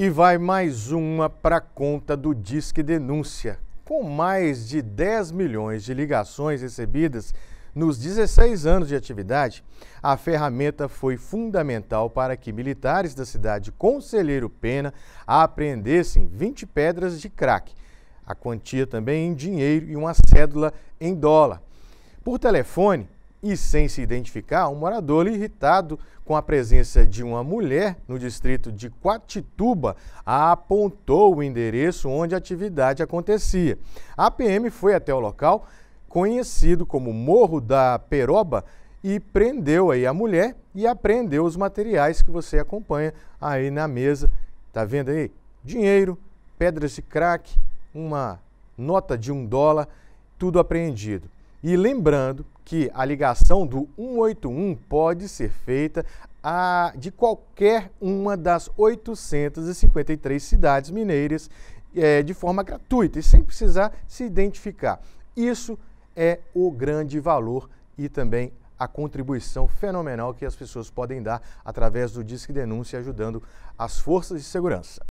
E vai mais uma para conta do Disque Denúncia. Com mais de 10 milhões de ligações recebidas nos 16 anos de atividade, a ferramenta foi fundamental para que militares da cidade Conselheiro Pena apreendessem 20 pedras de crack, a quantia também em dinheiro e uma cédula em dólar. Por telefone, e sem se identificar, um morador irritado com a presença de uma mulher no distrito de Quatituba apontou o endereço onde a atividade acontecia. A PM foi até o local, conhecido como Morro da Peroba, e prendeu aí a mulher e apreendeu os materiais que você acompanha aí na mesa. Tá vendo aí? Dinheiro, pedras de crack, uma nota de um dólar, tudo apreendido. E lembrando que a ligação do 181 pode ser feita a, de qualquer uma das 853 cidades mineiras é, de forma gratuita e sem precisar se identificar. Isso é o grande valor e também a contribuição fenomenal que as pessoas podem dar através do Disque Denúncia, ajudando as forças de segurança.